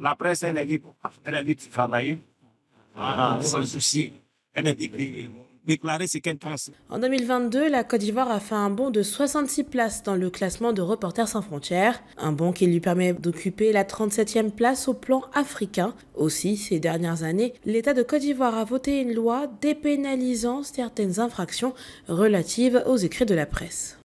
La presse, est libre. Elle sans souci. Elle est ce qu'elle pense. En 2022, la Côte d'Ivoire a fait un bond de 66 places dans le classement de Reporters sans frontières, un bond qui lui permet d'occuper la 37e place au plan africain. Aussi, ces dernières années, l'État de Côte d'Ivoire a voté une loi dépénalisant certaines infractions relatives aux écrits de la presse.